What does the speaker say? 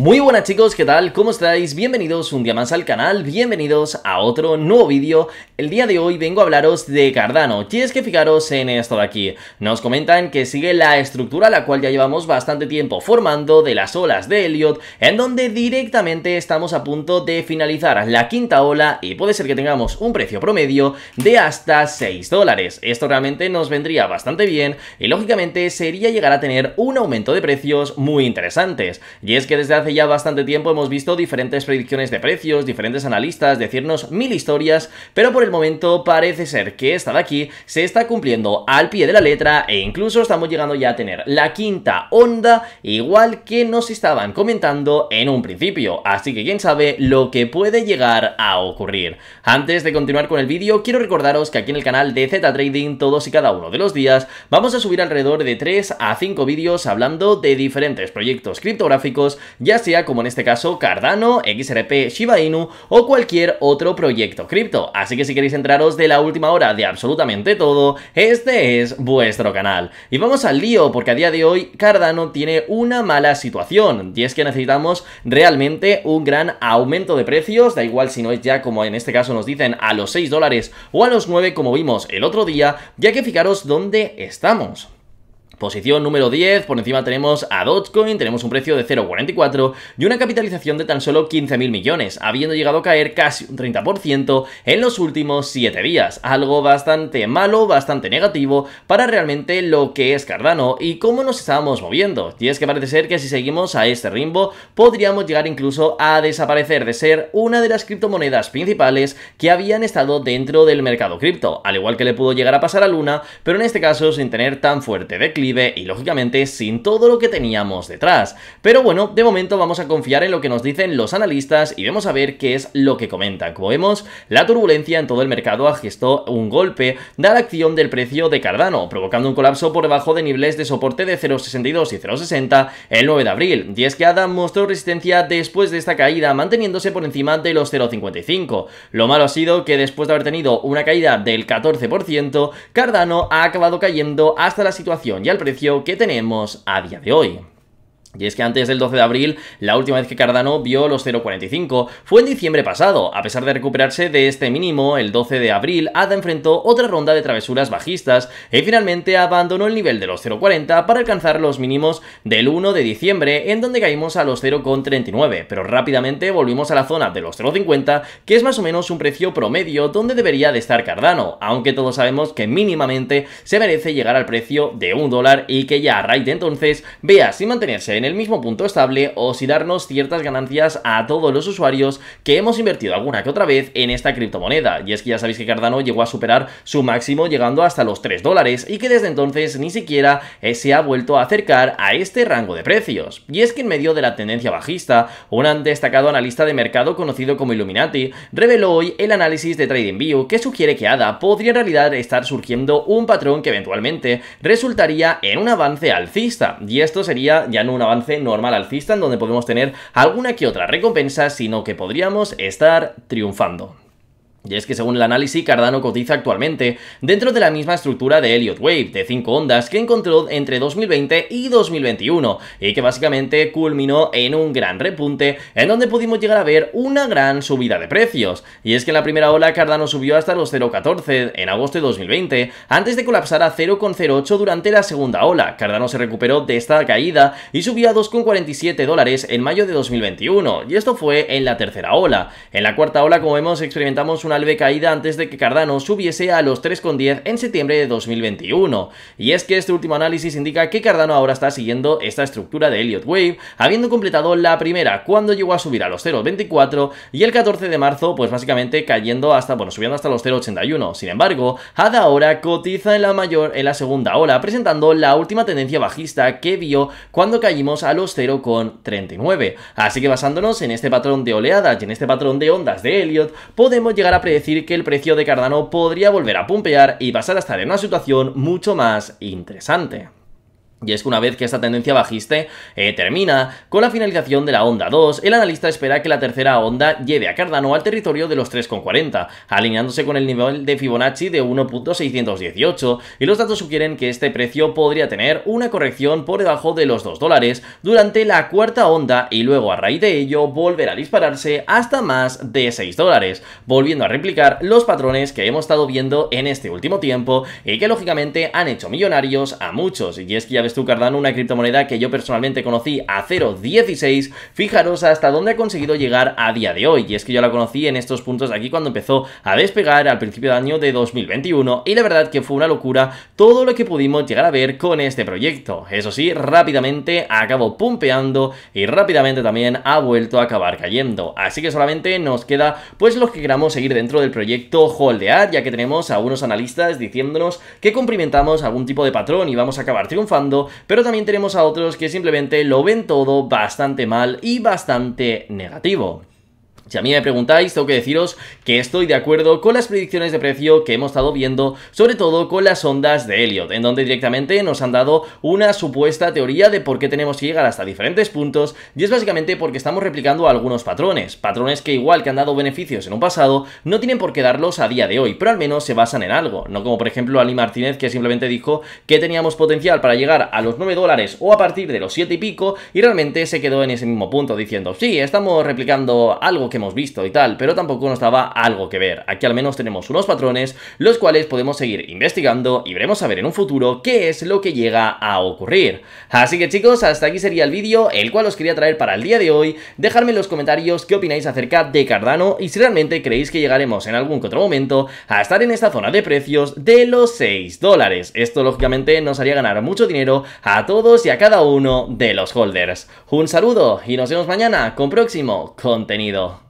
Muy buenas chicos, ¿qué tal? ¿Cómo estáis? Bienvenidos un día más al canal, bienvenidos a otro nuevo vídeo. El día de hoy vengo a hablaros de Cardano, y es que fijaros en esto de aquí. Nos comentan que sigue la estructura la cual ya llevamos bastante tiempo formando de las olas de Elliot, en donde directamente estamos a punto de finalizar la quinta ola y puede ser que tengamos un precio promedio de hasta 6 dólares. Esto realmente nos vendría bastante bien y lógicamente sería llegar a tener un aumento de precios muy interesantes. Y es que desde hace ya bastante tiempo hemos visto diferentes predicciones de precios, diferentes analistas decirnos mil historias, pero por el momento parece ser que esta de aquí se está cumpliendo al pie de la letra e incluso estamos llegando ya a tener la quinta onda igual que nos estaban comentando en un principio, así que quién sabe lo que puede llegar a ocurrir. Antes de continuar con el vídeo, quiero recordaros que aquí en el canal de Z Trading todos y cada uno de los días vamos a subir alrededor de 3 a 5 vídeos hablando de diferentes proyectos criptográficos, ya sea como en este caso Cardano, XRP, Shiba Inu o cualquier otro proyecto cripto. Así que si queréis entraros de la última hora de absolutamente todo, este es vuestro canal. Y vamos al lío, porque a día de hoy Cardano tiene una mala situación, y es que necesitamos realmente un gran aumento de precios, da igual si no es ya como en este caso nos dicen a los 6 dólares o a los 9 como vimos el otro día, ya que fijaros dónde estamos. Posición número 10, por encima tenemos a Dogecoin, tenemos un precio de 0,44 y una capitalización de tan solo 15.000 millones, habiendo llegado a caer casi un 30% en los últimos 7 días, algo bastante malo, bastante negativo para realmente lo que es Cardano y cómo nos estábamos moviendo. Y es que parece ser que si seguimos a este ritmo podríamos llegar incluso a desaparecer de ser una de las criptomonedas principales que habían estado dentro del mercado cripto, al igual que le pudo llegar a pasar a Luna, pero en este caso sin tener tan fuerte declive y lógicamente sin todo lo que teníamos detrás. Pero bueno, de momento vamos a confiar en lo que nos dicen los analistas y vamos a ver qué es lo que comentan. Como vemos, la turbulencia en todo el mercado agestó un golpe da la acción del precio de Cardano, provocando un colapso por debajo de niveles de soporte de 0.62 y 0.60 el 9 de abril. Y es que Adam mostró resistencia después de esta caída, manteniéndose por encima de los 0.55. Lo malo ha sido que después de haber tenido una caída del 14%, Cardano ha acabado cayendo hasta la situación y al precio que tenemos a día de hoy. Y es que antes del 12 de abril, la última vez que Cardano vio los 0.45 fue en diciembre pasado. A pesar de recuperarse de este mínimo, el 12 de abril, ADA enfrentó otra ronda de travesuras bajistas y finalmente abandonó el nivel de los 0.40 para alcanzar los mínimos del 1 de diciembre, en donde caímos a los 0.39, pero rápidamente volvimos a la zona de los 0.50, que es más o menos un precio promedio donde debería de estar Cardano, aunque todos sabemos que mínimamente se merece llegar al precio de un dólar y que ya a raíz de entonces vea si mantenerse en el el mismo punto estable o si darnos ciertas ganancias a todos los usuarios que hemos invertido alguna que otra vez en esta criptomoneda. Y es que ya sabéis que Cardano llegó a superar su máximo llegando hasta los 3 dólares y que desde entonces ni siquiera eh, se ha vuelto a acercar a este rango de precios. Y es que en medio de la tendencia bajista, un destacado analista de mercado conocido como Illuminati reveló hoy el análisis de TradingView que sugiere que ADA podría en realidad estar surgiendo un patrón que eventualmente resultaría en un avance alcista. Y esto sería ya no una avance normal alcista en donde podemos tener alguna que otra recompensa, sino que podríamos estar triunfando. Y es que según el análisis, Cardano cotiza actualmente dentro de la misma estructura de Elliot Wave de 5 ondas que encontró entre 2020 y 2021 y que básicamente culminó en un gran repunte en donde pudimos llegar a ver una gran subida de precios. Y es que en la primera ola Cardano subió hasta los 0.14 en agosto de 2020 antes de colapsar a 0.08 durante la segunda ola. Cardano se recuperó de esta caída y subió a 2.47 dólares en mayo de 2021 y esto fue en la tercera ola. En la cuarta ola como vemos experimentamos una de caída antes de que Cardano subiese a los 3,10 en septiembre de 2021. Y es que este último análisis indica que Cardano ahora está siguiendo esta estructura de Elliot Wave, habiendo completado la primera cuando llegó a subir a los 0,24 y el 14 de marzo pues básicamente cayendo hasta, bueno, subiendo hasta los 0,81. Sin embargo, ADA ahora cotiza en la mayor en la segunda ola, presentando la última tendencia bajista que vio cuando caímos a los 0,39. Así que basándonos en este patrón de oleadas y en este patrón de ondas de Elliot, podemos llegar a decir que el precio de Cardano podría volver a pumpear y pasar a estar en una situación mucho más interesante. Y es que una vez que esta tendencia bajiste eh, termina con la finalización de la onda 2, el analista espera que la tercera onda lleve a Cardano al territorio de los 3,40, alineándose con el nivel de Fibonacci de 1.618, y los datos sugieren que este precio podría tener una corrección por debajo de los 2 dólares durante la cuarta onda y luego a raíz de ello volver a dispararse hasta más de 6 dólares, volviendo a replicar los patrones que hemos estado viendo en este último tiempo y que lógicamente han hecho millonarios a muchos, y es que ya sabes Cardano, una criptomoneda que yo personalmente conocí a 0.16, fijaros hasta dónde ha conseguido llegar a día de hoy. Y es que yo la conocí en estos puntos de aquí cuando empezó a despegar al principio De año de 2021 y la verdad que fue una locura todo lo que pudimos llegar a ver con este proyecto. Eso sí, rápidamente acabó pumpeando y rápidamente también ha vuelto a acabar cayendo. Así que solamente nos queda pues los que queramos seguir dentro del proyecto holdear, ya que tenemos a unos analistas diciéndonos que cumplimentamos algún tipo de patrón y vamos a acabar triunfando pero también tenemos a otros que simplemente lo ven todo bastante mal y bastante negativo. Si a mí me preguntáis, tengo que deciros que estoy de acuerdo con las predicciones de precio que hemos estado viendo, sobre todo con las ondas de Elliot, en donde directamente nos han dado una supuesta teoría de por qué tenemos que llegar hasta diferentes puntos, y es básicamente porque estamos replicando algunos patrones, patrones que igual que han dado beneficios en un pasado, no tienen por qué darlos a día de hoy, pero al menos se basan en algo, no como por ejemplo Ali Martínez que simplemente dijo que teníamos potencial para llegar a los 9 dólares o a partir de los 7 y pico, y realmente se quedó en ese mismo punto diciendo, sí, estamos replicando algo que hemos visto y tal, pero tampoco nos daba algo que ver. Aquí al menos tenemos unos patrones, los cuales podemos seguir investigando y veremos a ver en un futuro qué es lo que llega a ocurrir. Así que chicos, hasta aquí sería el vídeo, el cual os quería traer para el día de hoy. Dejadme en los comentarios qué opináis acerca de Cardano y si realmente creéis que llegaremos en algún que otro momento a estar en esta zona de precios de los 6 dólares. Esto lógicamente nos haría ganar mucho dinero a todos y a cada uno de los holders. Un saludo y nos vemos mañana con próximo contenido.